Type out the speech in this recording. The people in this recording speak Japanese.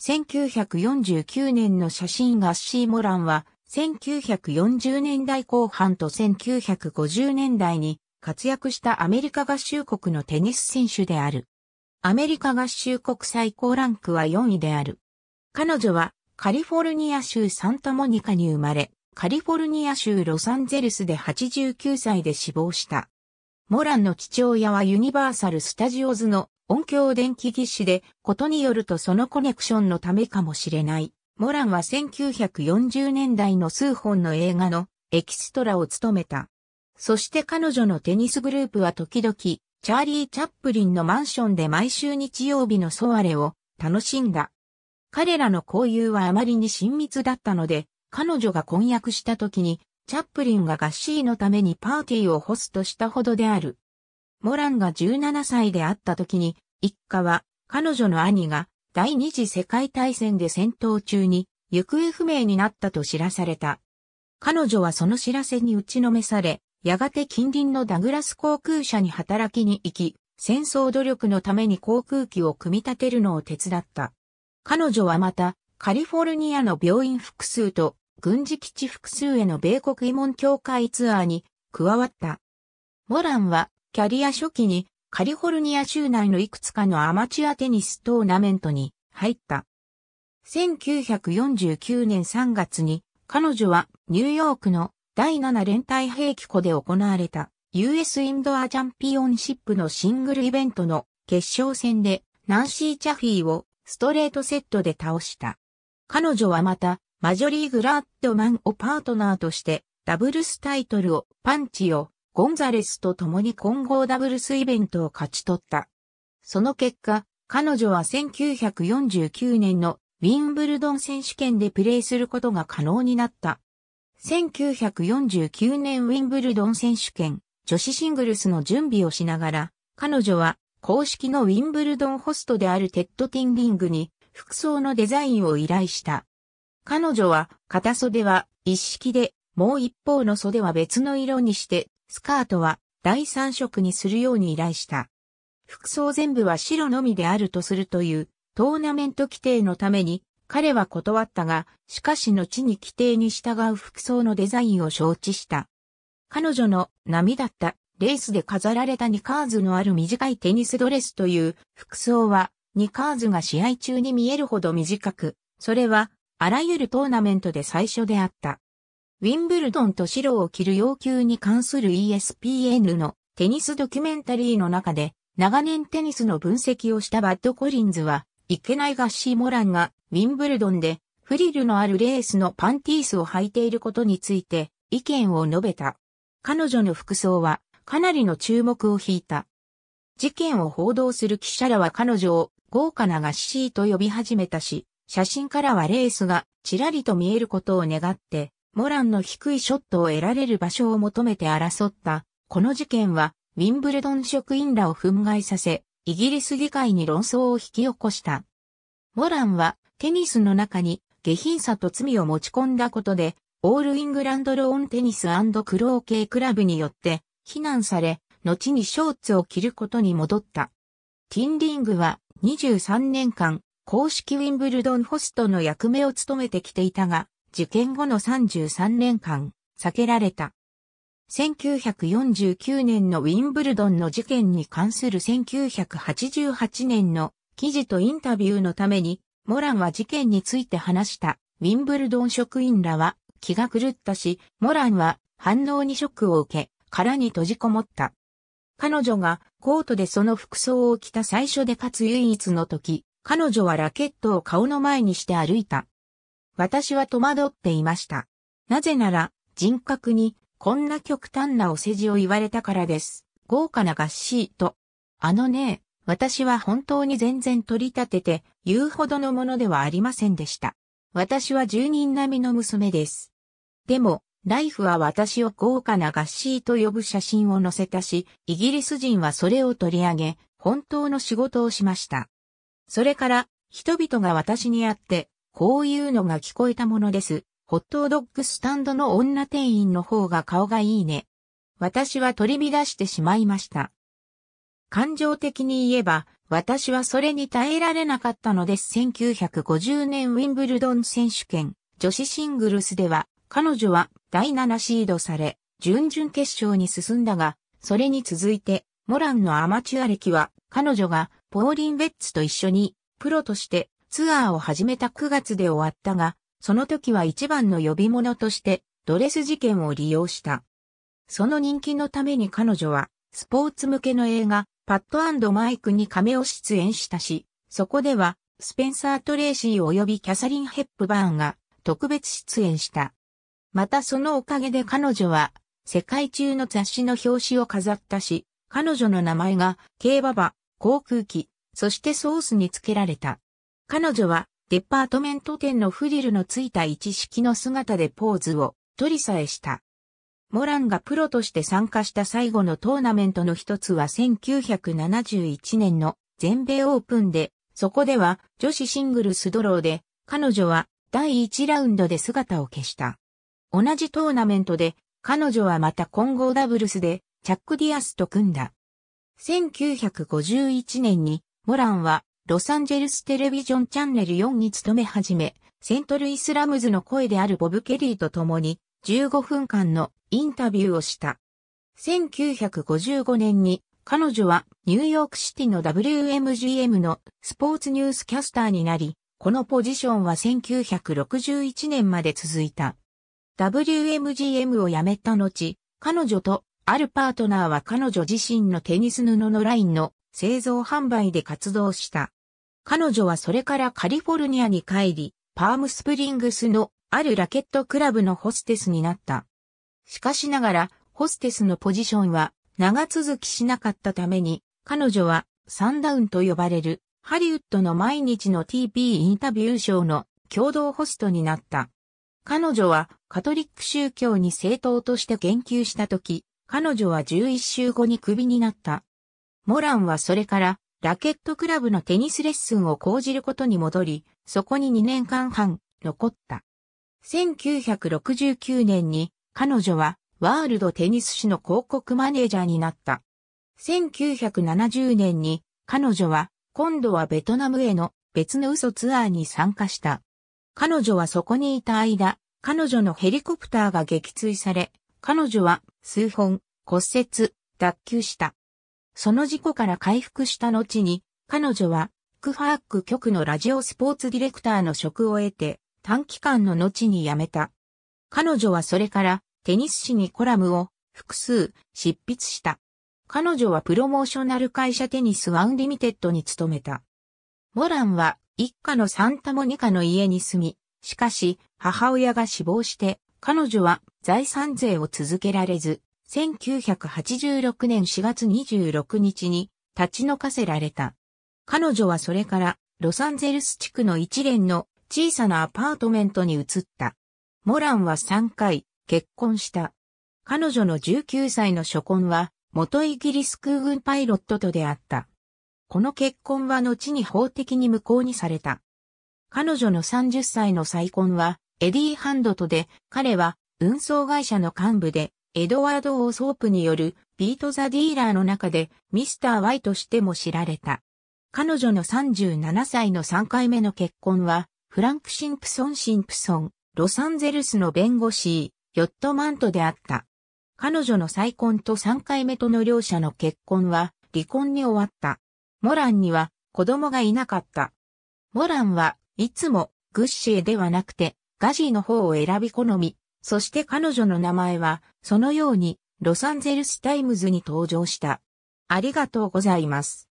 1949年の写真ガッシー・モランは、1940年代後半と1950年代に活躍したアメリカ合衆国のテニス選手である。アメリカ合衆国最高ランクは4位である。彼女はカリフォルニア州サンタモニカに生まれ、カリフォルニア州ロサンゼルスで89歳で死亡した。モランの父親はユニバーサル・スタジオズの音響電気技師で、ことによるとそのコネクションのためかもしれない。モランは1940年代の数本の映画のエキストラを務めた。そして彼女のテニスグループは時々、チャーリー・チャップリンのマンションで毎週日曜日のソワレを楽しんだ。彼らの交友はあまりに親密だったので、彼女が婚約した時にチャップリンがガッシーのためにパーティーをホストしたほどである。モランが17歳であった時に、一家は彼女の兄が第二次世界大戦で戦闘中に行方不明になったと知らされた。彼女はその知らせに打ちのめされ、やがて近隣のダグラス航空車に働きに行き、戦争努力のために航空機を組み立てるのを手伝った。彼女はまた、カリフォルニアの病院複数と軍事基地複数への米国慰問協会ツアーに加わった。モランはキャリア初期にカリフォルニア州内のいくつかのアマチュアテニストーナメントに入った。1949年3月に彼女はニューヨークの第7連隊兵器庫で行われた US インドアチャンピオンシップのシングルイベントの決勝戦でナンシー・チャフィーをストレートセットで倒した。彼女はまたマジョリーグ・ラッドマンをパートナーとして、ダブルスタイトルを、パンチを、ゴンザレスと共に混合ダブルスイベントを勝ち取った。その結果、彼女は1949年のウィンブルドン選手権でプレーすることが可能になった。1949年ウィンブルドン選手権女子シングルスの準備をしながら、彼女は公式のウィンブルドンホストであるテッド・ティンリングに服装のデザインを依頼した。彼女は片袖は一式で、もう一方の袖は別の色にして、スカートは第三色にするように依頼した。服装全部は白のみであるとするというトーナメント規定のために彼は断ったが、しかし後に規定に従う服装のデザインを承知した。彼女の波だったレースで飾られたニカーズのある短いテニスドレスという服装はニカーズが試合中に見えるほど短く、それはあらゆるトーナメントで最初であった。ウィンブルドンと白を着る要求に関する ESPN のテニスドキュメンタリーの中で、長年テニスの分析をしたバッド・コリンズは、いけないガッシー・モランがウィンブルドンでフリルのあるレースのパンティースを履いていることについて意見を述べた。彼女の服装はかなりの注目を引いた。事件を報道する記者らは彼女を豪華なガッシーと呼び始めたし、写真からはレースがちらりと見えることを願って、モランの低いショットを得られる場所を求めて争った。この事件は、ウィンブルドン職員らを憤慨させ、イギリス議会に論争を引き起こした。モランは、テニスの中に、下品さと罪を持ち込んだことで、オールイングランドローンテニスクロー系クラブによって、非難され、後にショーツを着ることに戻った。ティンリングは23年間公式ウィンブルドンホストの役目を務めてきていたが、事件後の33年間、避けられた。1949年のウィンブルドンの事件に関する1988年の記事とインタビューのために、モランは事件について話した。ウィンブルドン職員らは気が狂ったし、モランは反応にショックを受け、殻に閉じこもった。彼女がコートでその服装を着た最初でかつ唯一の時、彼女はラケットを顔の前にして歩いた。私は戸惑っていました。なぜなら、人格に、こんな極端なお世辞を言われたからです。豪華なガッシーと。あのね、私は本当に全然取り立てて、言うほどのものではありませんでした。私は住人並みの娘です。でも、ライフは私を豪華なガッシーと呼ぶ写真を載せたし、イギリス人はそれを取り上げ、本当の仕事をしました。それから、人々が私に会って、こういうのが聞こえたものです。ホットドッグスタンドの女店員の方が顔がいいね。私は取り乱してしまいました。感情的に言えば、私はそれに耐えられなかったのです。1950年ウィンブルドン選手権、女子シングルスでは、彼女は第7シードされ、準々決勝に進んだが、それに続いて、モランのアマチュア歴は、彼女がポーリン・ベッツと一緒にプロとしてツアーを始めた9月で終わったが、その時は一番の呼び物としてドレス事件を利用した。その人気のために彼女はスポーツ向けの映画パッドマイクに亀を出演したし、そこではスペンサー・トレーシー及びキャサリン・ヘップバーンが特別出演した。またそのおかげで彼女は世界中の雑誌の表紙を飾ったし、彼女の名前が競馬バ。航空機、そしてソースに付けられた。彼女はデパートメント店のフリルのついた一式の姿でポーズを取りさえした。モランがプロとして参加した最後のトーナメントの一つは1971年の全米オープンで、そこでは女子シングルスドローで彼女は第1ラウンドで姿を消した。同じトーナメントで彼女はまた混合ダブルスでチャック・ディアスと組んだ。1951年に、モランは、ロサンゼルステレビジョンチャンネル4に勤め始め、セントルイスラムズの声であるボブ・ケリーと共に15分間のインタビューをした。1955年に彼女はニューヨークシティの WMGM のスポーツニュースキャスターになり、このポジションは1961年まで続いた。WMGM を辞めた後、彼女とあるパートナーは彼女自身のテニス布のラインの製造販売で活動した。彼女はそれからカリフォルニアに帰り、パームスプリングスのあるラケットクラブのホステスになった。しかしながら、ホステスのポジションは長続きしなかったために、彼女はサンダウンと呼ばれるハリウッドの毎日の TP インタビューショーの共同ホストになった。彼女はカトリック宗教に正当として言及したとき、彼女は11週後にクビになった。モランはそれから、ラケットクラブのテニスレッスンを講じることに戻り、そこに2年間半、残った。1969年に、彼女は、ワールドテニス誌の広告マネージャーになった。1970年に、彼女は、今度はベトナムへの別の嘘ツアーに参加した。彼女はそこにいた間、彼女のヘリコプターが撃墜され、彼女は数本骨折、脱臼した。その事故から回復した後に、彼女はクファーク局のラジオスポーツディレクターの職を得て、短期間の後に辞めた。彼女はそれからテニス誌にコラムを複数執筆した。彼女はプロモーショナル会社テニスワンリミテッドに勤めた。モランは一家のサンタモニカの家に住み、しかし母親が死亡して彼女は財産税を続けられず、1986年4月26日に立ち退かせられた。彼女はそれからロサンゼルス地区の一連の小さなアパートメントに移った。モランは3回結婚した。彼女の19歳の初婚は元イギリス空軍パイロットと出会った。この結婚は後に法的に無効にされた。彼女の30歳の再婚はエディ・ハンドとで、彼は運送会社の幹部で、エドワード・オーソープによるビート・ザ・ディーラーの中でミスター・ Y としても知られた。彼女の37歳の3回目の結婚は、フランク・シンプソン・シンプソン、ロサンゼルスの弁護士、ヨット・マントであった。彼女の再婚と3回目との両者の結婚は離婚に終わった。モランには子供がいなかった。モランはいつもグッシーではなくてガジーの方を選び好み、そして彼女の名前は、そのように、ロサンゼルスタイムズに登場した。ありがとうございます。